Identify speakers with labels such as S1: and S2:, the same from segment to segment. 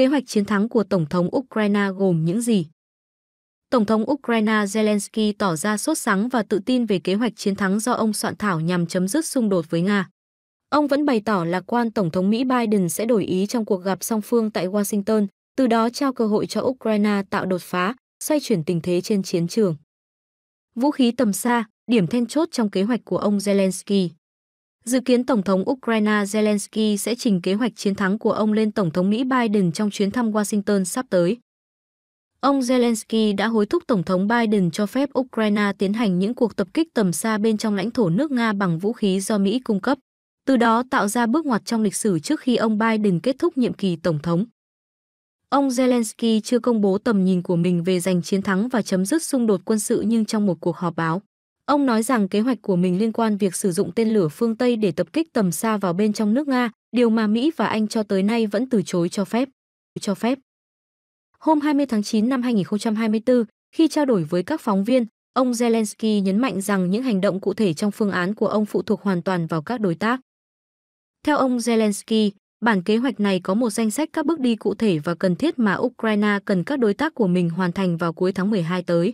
S1: Kế hoạch chiến thắng của Tổng thống Ukraine gồm những gì? Tổng thống Ukraine Zelensky tỏ ra sốt sắng và tự tin về kế hoạch chiến thắng do ông soạn thảo nhằm chấm dứt xung đột với Nga. Ông vẫn bày tỏ lạc quan Tổng thống Mỹ Biden sẽ đổi ý trong cuộc gặp song phương tại Washington, từ đó trao cơ hội cho Ukraine tạo đột phá, xoay chuyển tình thế trên chiến trường. Vũ khí tầm xa, điểm then chốt trong kế hoạch của ông Zelensky. Dự kiến Tổng thống Ukraine Zelensky sẽ trình kế hoạch chiến thắng của ông lên Tổng thống Mỹ Biden trong chuyến thăm Washington sắp tới. Ông Zelensky đã hối thúc Tổng thống Biden cho phép Ukraine tiến hành những cuộc tập kích tầm xa bên trong lãnh thổ nước Nga bằng vũ khí do Mỹ cung cấp, từ đó tạo ra bước ngoặt trong lịch sử trước khi ông Biden kết thúc nhiệm kỳ Tổng thống. Ông Zelensky chưa công bố tầm nhìn của mình về giành chiến thắng và chấm dứt xung đột quân sự nhưng trong một cuộc họp báo, Ông nói rằng kế hoạch của mình liên quan việc sử dụng tên lửa phương Tây để tập kích tầm xa vào bên trong nước Nga, điều mà Mỹ và Anh cho tới nay vẫn từ chối cho phép. Cho phép. Hôm 20 tháng 9 năm 2024, khi trao đổi với các phóng viên, ông Zelensky nhấn mạnh rằng những hành động cụ thể trong phương án của ông phụ thuộc hoàn toàn vào các đối tác. Theo ông Zelensky, bản kế hoạch này có một danh sách các bước đi cụ thể và cần thiết mà Ukraine cần các đối tác của mình hoàn thành vào cuối tháng 12 tới.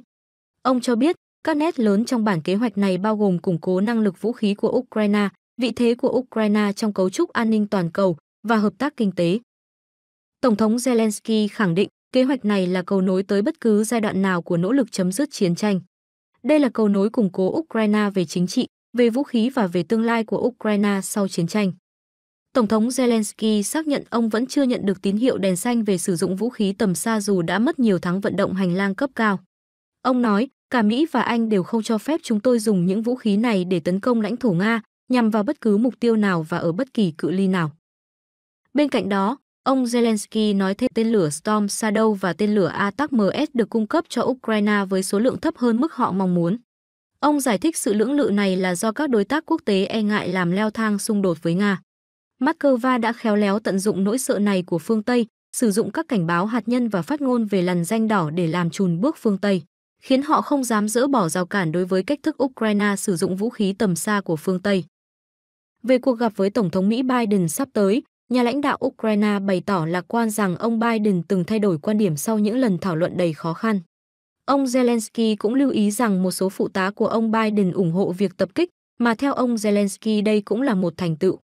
S1: Ông cho biết, các nét lớn trong bản kế hoạch này bao gồm củng cố năng lực vũ khí của Ukraine, vị thế của Ukraine trong cấu trúc an ninh toàn cầu và hợp tác kinh tế. Tổng thống Zelensky khẳng định kế hoạch này là cầu nối tới bất cứ giai đoạn nào của nỗ lực chấm dứt chiến tranh. Đây là cầu nối củng cố Ukraine về chính trị, về vũ khí và về tương lai của Ukraine sau chiến tranh. Tổng thống Zelensky xác nhận ông vẫn chưa nhận được tín hiệu đèn xanh về sử dụng vũ khí tầm xa dù đã mất nhiều tháng vận động hành lang cấp cao. Ông nói, Cả Mỹ và Anh đều không cho phép chúng tôi dùng những vũ khí này để tấn công lãnh thổ Nga, nhằm vào bất cứ mục tiêu nào và ở bất kỳ cự ly nào. Bên cạnh đó, ông Zelensky nói thêm tên lửa Storm Shadow và tên lửa ATACMS được cung cấp cho Ukraine với số lượng thấp hơn mức họ mong muốn. Ông giải thích sự lưỡng lự này là do các đối tác quốc tế e ngại làm leo thang xung đột với Nga. Moscow đã khéo léo tận dụng nỗi sợ này của phương Tây, sử dụng các cảnh báo hạt nhân và phát ngôn về lằn danh đỏ để làm chùn bước phương Tây khiến họ không dám dỡ bỏ rào cản đối với cách thức Ukraine sử dụng vũ khí tầm xa của phương Tây. Về cuộc gặp với Tổng thống Mỹ Biden sắp tới, nhà lãnh đạo Ukraine bày tỏ lạc quan rằng ông Biden từng thay đổi quan điểm sau những lần thảo luận đầy khó khăn. Ông Zelensky cũng lưu ý rằng một số phụ tá của ông Biden ủng hộ việc tập kích, mà theo ông Zelensky đây cũng là một thành tựu.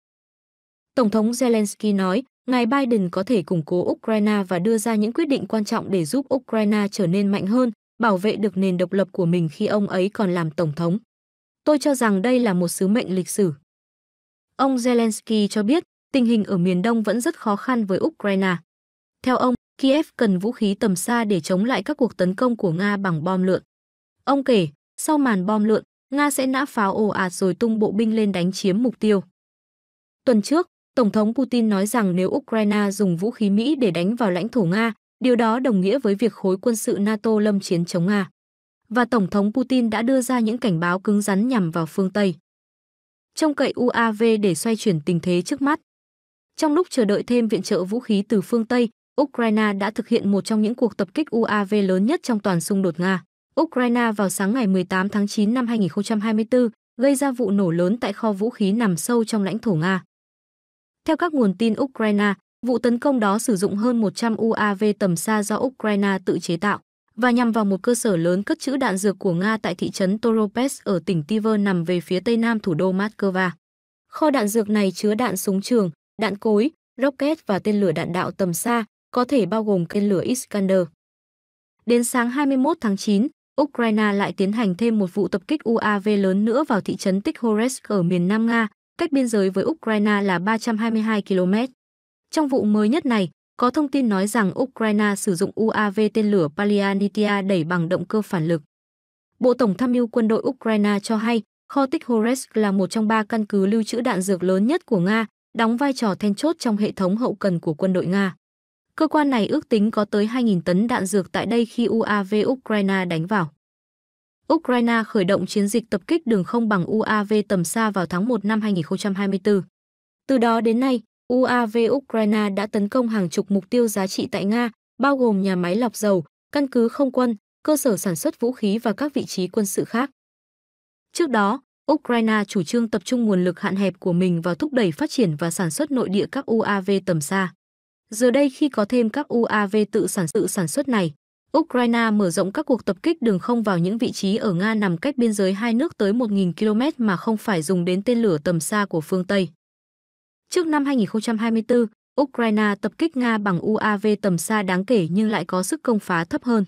S1: Tổng thống Zelensky nói, ngài Biden có thể củng cố Ukraine và đưa ra những quyết định quan trọng để giúp Ukraine trở nên mạnh hơn, bảo vệ được nền độc lập của mình khi ông ấy còn làm tổng thống. Tôi cho rằng đây là một sứ mệnh lịch sử. Ông Zelensky cho biết, tình hình ở miền Đông vẫn rất khó khăn với Ukraine. Theo ông, Kiev cần vũ khí tầm xa để chống lại các cuộc tấn công của Nga bằng bom lượn. Ông kể, sau màn bom lượn, Nga sẽ nã pháo ồ ạt rồi tung bộ binh lên đánh chiếm mục tiêu. Tuần trước, Tổng thống Putin nói rằng nếu Ukraine dùng vũ khí Mỹ để đánh vào lãnh thổ Nga, Điều đó đồng nghĩa với việc khối quân sự NATO lâm chiến chống Nga. Và Tổng thống Putin đã đưa ra những cảnh báo cứng rắn nhằm vào phương Tây. Trong cậy UAV để xoay chuyển tình thế trước mắt. Trong lúc chờ đợi thêm viện trợ vũ khí từ phương Tây, Ukraine đã thực hiện một trong những cuộc tập kích UAV lớn nhất trong toàn xung đột Nga. Ukraine vào sáng ngày 18 tháng 9 năm 2024 gây ra vụ nổ lớn tại kho vũ khí nằm sâu trong lãnh thổ Nga. Theo các nguồn tin Ukraine, Vụ tấn công đó sử dụng hơn 100 UAV tầm xa do Ukraine tự chế tạo và nhằm vào một cơ sở lớn cất trữ đạn dược của Nga tại thị trấn Toropets ở tỉnh Tiver nằm về phía tây nam thủ đô Moscow. Kho đạn dược này chứa đạn súng trường, đạn cối, rocket và tên lửa đạn đạo tầm xa, có thể bao gồm tên lửa Iskander. Đến sáng 21 tháng 9, Ukraine lại tiến hành thêm một vụ tập kích UAV lớn nữa vào thị trấn Tikhoretsk ở miền Nam Nga, cách biên giới với Ukraine là 322 km. Trong vụ mới nhất này, có thông tin nói rằng Ukraine sử dụng UAV tên lửa Palianitia đẩy bằng động cơ phản lực. Bộ Tổng tham mưu quân đội Ukraine cho hay, kho tích Horesk là một trong ba căn cứ lưu trữ đạn dược lớn nhất của Nga, đóng vai trò then chốt trong hệ thống hậu cần của quân đội Nga. Cơ quan này ước tính có tới 2.000 tấn đạn dược tại đây khi UAV Ukraine đánh vào. Ukraine khởi động chiến dịch tập kích đường không bằng UAV tầm xa vào tháng 1 năm 2024. Từ đó đến nay, UAV Ukraine đã tấn công hàng chục mục tiêu giá trị tại Nga, bao gồm nhà máy lọc dầu, căn cứ không quân, cơ sở sản xuất vũ khí và các vị trí quân sự khác. Trước đó, Ukraine chủ trương tập trung nguồn lực hạn hẹp của mình vào thúc đẩy phát triển và sản xuất nội địa các UAV tầm xa. Giờ đây khi có thêm các UAV tự sản tự sản xuất này, Ukraine mở rộng các cuộc tập kích đường không vào những vị trí ở Nga nằm cách biên giới hai nước tới 1.000 km mà không phải dùng đến tên lửa tầm xa của phương Tây. Trước năm 2024, Ukraine tập kích Nga bằng UAV tầm xa đáng kể nhưng lại có sức công phá thấp hơn.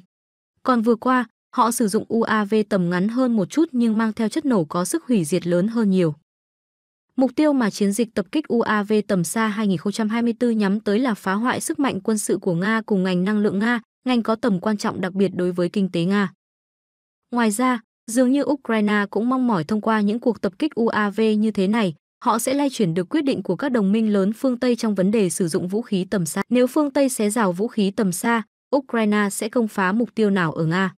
S1: Còn vừa qua, họ sử dụng UAV tầm ngắn hơn một chút nhưng mang theo chất nổ có sức hủy diệt lớn hơn nhiều. Mục tiêu mà chiến dịch tập kích UAV tầm xa 2024 nhắm tới là phá hoại sức mạnh quân sự của Nga cùng ngành năng lượng Nga, ngành có tầm quan trọng đặc biệt đối với kinh tế Nga. Ngoài ra, dường như Ukraine cũng mong mỏi thông qua những cuộc tập kích UAV như thế này họ sẽ lay chuyển được quyết định của các đồng minh lớn phương Tây trong vấn đề sử dụng vũ khí tầm xa. Nếu phương Tây xé rào vũ khí tầm xa, Ukraine sẽ công phá mục tiêu nào ở Nga?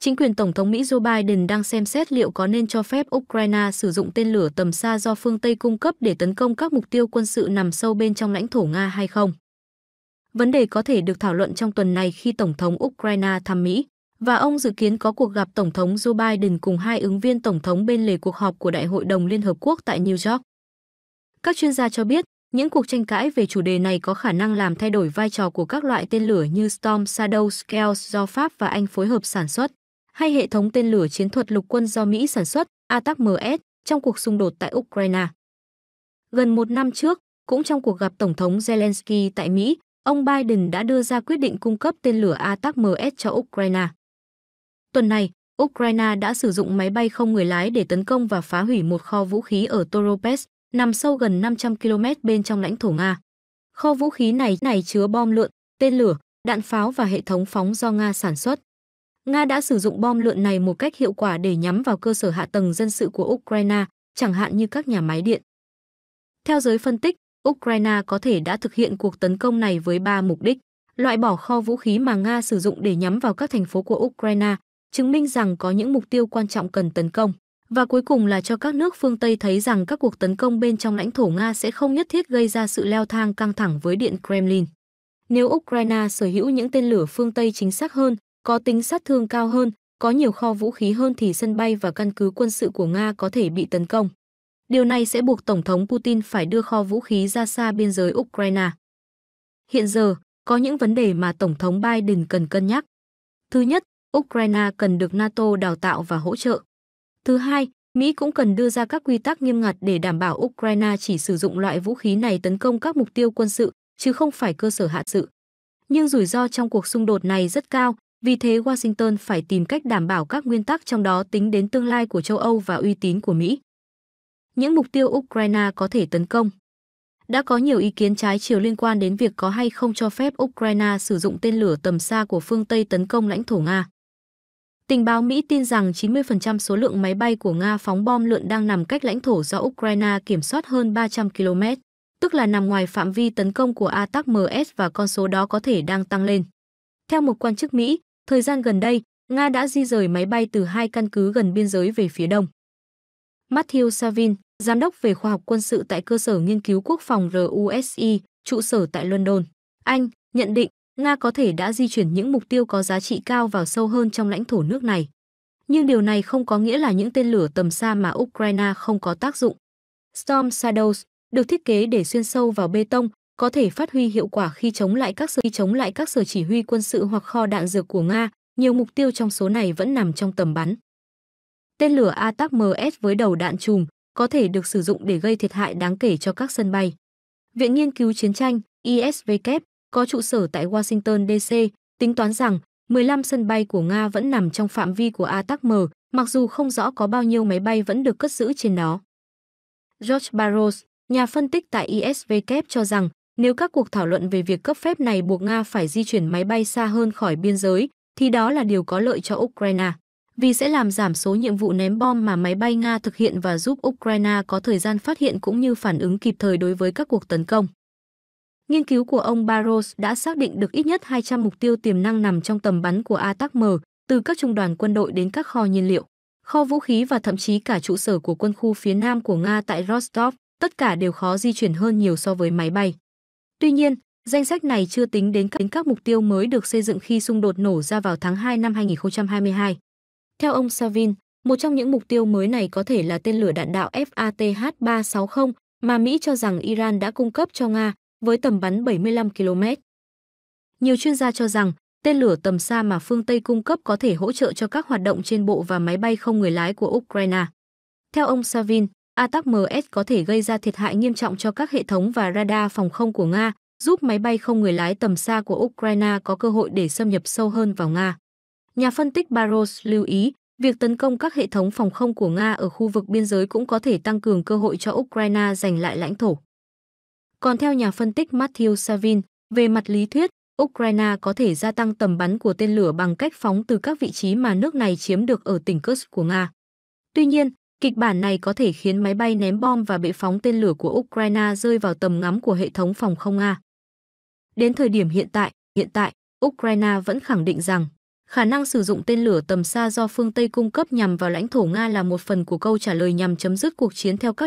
S1: Chính quyền Tổng thống Mỹ Joe Biden đang xem xét liệu có nên cho phép Ukraine sử dụng tên lửa tầm xa do phương Tây cung cấp để tấn công các mục tiêu quân sự nằm sâu bên trong lãnh thổ Nga hay không. Vấn đề có thể được thảo luận trong tuần này khi Tổng thống Ukraine thăm Mỹ và ông dự kiến có cuộc gặp Tổng thống Joe Biden cùng hai ứng viên Tổng thống bên lề cuộc họp của Đại hội đồng Liên Hợp Quốc tại New York. Các chuyên gia cho biết, những cuộc tranh cãi về chủ đề này có khả năng làm thay đổi vai trò của các loại tên lửa như Storm Shadow Scales do Pháp và Anh phối hợp sản xuất, hay hệ thống tên lửa chiến thuật lục quân do Mỹ sản xuất, ATACMS, trong cuộc xung đột tại Ukraine. Gần một năm trước, cũng trong cuộc gặp Tổng thống Zelensky tại Mỹ, ông Biden đã đưa ra quyết định cung cấp tên lửa ATACMS cho Ukraine. Tuần này, Ukraine đã sử dụng máy bay không người lái để tấn công và phá hủy một kho vũ khí ở Toropets, nằm sâu gần 500 km bên trong lãnh thổ Nga. Kho vũ khí này này chứa bom lượn, tên lửa, đạn pháo và hệ thống phóng do Nga sản xuất. Nga đã sử dụng bom lượn này một cách hiệu quả để nhắm vào cơ sở hạ tầng dân sự của Ukraine, chẳng hạn như các nhà máy điện. Theo giới phân tích, Ukraine có thể đã thực hiện cuộc tấn công này với ba mục đích: loại bỏ kho vũ khí mà Nga sử dụng để nhắm vào các thành phố của Ukraine, chứng minh rằng có những mục tiêu quan trọng cần tấn công và cuối cùng là cho các nước phương Tây thấy rằng các cuộc tấn công bên trong lãnh thổ Nga sẽ không nhất thiết gây ra sự leo thang căng thẳng với Điện Kremlin. Nếu Ukraine sở hữu những tên lửa phương Tây chính xác hơn, có tính sát thương cao hơn, có nhiều kho vũ khí hơn thì sân bay và căn cứ quân sự của Nga có thể bị tấn công. Điều này sẽ buộc Tổng thống Putin phải đưa kho vũ khí ra xa biên giới Ukraine. Hiện giờ, có những vấn đề mà Tổng thống Biden cần cân nhắc. Thứ nhất, Ukraine cần được NATO đào tạo và hỗ trợ. Thứ hai, Mỹ cũng cần đưa ra các quy tắc nghiêm ngặt để đảm bảo Ukraine chỉ sử dụng loại vũ khí này tấn công các mục tiêu quân sự, chứ không phải cơ sở hạ sự. Nhưng rủi ro trong cuộc xung đột này rất cao, vì thế Washington phải tìm cách đảm bảo các nguyên tắc trong đó tính đến tương lai của châu Âu và uy tín của Mỹ. Những mục tiêu Ukraine có thể tấn công Đã có nhiều ý kiến trái chiều liên quan đến việc có hay không cho phép Ukraine sử dụng tên lửa tầm xa của phương Tây tấn công lãnh thổ Nga. Tình báo Mỹ tin rằng 90% số lượng máy bay của Nga phóng bom lượn đang nằm cách lãnh thổ do Ukraine kiểm soát hơn 300 km, tức là nằm ngoài phạm vi tấn công của ATAC-MS và con số đó có thể đang tăng lên. Theo một quan chức Mỹ, thời gian gần đây, Nga đã di rời máy bay từ hai căn cứ gần biên giới về phía đông. Matthew Savin, giám đốc về khoa học quân sự tại cơ sở nghiên cứu quốc phòng RUSI, trụ sở tại London, Anh, nhận định Nga có thể đã di chuyển những mục tiêu có giá trị cao vào sâu hơn trong lãnh thổ nước này. Nhưng điều này không có nghĩa là những tên lửa tầm xa mà Ukraine không có tác dụng. Storm Shadows được thiết kế để xuyên sâu vào bê tông, có thể phát huy hiệu quả khi chống lại các sở, khi chống lại các sở chỉ huy quân sự hoặc kho đạn dược của Nga, nhiều mục tiêu trong số này vẫn nằm trong tầm bắn. Tên lửa ATACMS với đầu đạn chùm có thể được sử dụng để gây thiệt hại đáng kể cho các sân bay. Viện Nghiên cứu Chiến tranh ISVK có trụ sở tại Washington DC, tính toán rằng 15 sân bay của Nga vẫn nằm trong phạm vi của ATACM, mặc dù không rõ có bao nhiêu máy bay vẫn được cất giữ trên đó. George Barros, nhà phân tích tại ISW cho rằng, nếu các cuộc thảo luận về việc cấp phép này buộc Nga phải di chuyển máy bay xa hơn khỏi biên giới, thì đó là điều có lợi cho Ukraine, vì sẽ làm giảm số nhiệm vụ ném bom mà máy bay Nga thực hiện và giúp Ukraine có thời gian phát hiện cũng như phản ứng kịp thời đối với các cuộc tấn công. Nghiên cứu của ông Barros đã xác định được ít nhất 200 mục tiêu tiềm năng nằm trong tầm bắn của ATACM, từ các trung đoàn quân đội đến các kho nhiên liệu, kho vũ khí và thậm chí cả trụ sở của quân khu phía nam của Nga tại Rostov, tất cả đều khó di chuyển hơn nhiều so với máy bay. Tuy nhiên, danh sách này chưa tính đến các, đến các mục tiêu mới được xây dựng khi xung đột nổ ra vào tháng 2 năm 2022. Theo ông Savin, một trong những mục tiêu mới này có thể là tên lửa đạn đạo FATH-360 mà Mỹ cho rằng Iran đã cung cấp cho Nga với tầm bắn 75 km. Nhiều chuyên gia cho rằng, tên lửa tầm xa mà phương Tây cung cấp có thể hỗ trợ cho các hoạt động trên bộ và máy bay không người lái của Ukraine. Theo ông Savin, ATACMS có thể gây ra thiệt hại nghiêm trọng cho các hệ thống và radar phòng không của Nga, giúp máy bay không người lái tầm xa của Ukraine có cơ hội để xâm nhập sâu hơn vào Nga. Nhà phân tích Barros lưu ý, việc tấn công các hệ thống phòng không của Nga ở khu vực biên giới cũng có thể tăng cường cơ hội cho Ukraine giành lại lãnh thổ. Còn theo nhà phân tích Matthew Savin, về mặt lý thuyết, Ukraine có thể gia tăng tầm bắn của tên lửa bằng cách phóng từ các vị trí mà nước này chiếm được ở tỉnh Kursk của Nga. Tuy nhiên, kịch bản này có thể khiến máy bay ném bom và bệ phóng tên lửa của Ukraine rơi vào tầm ngắm của hệ thống phòng không Nga. Đến thời điểm hiện tại, hiện tại, Ukraine vẫn khẳng định rằng khả năng sử dụng tên lửa tầm xa do phương Tây cung cấp nhằm vào lãnh thổ Nga là một phần của câu trả lời nhằm chấm dứt cuộc chiến theo các đường.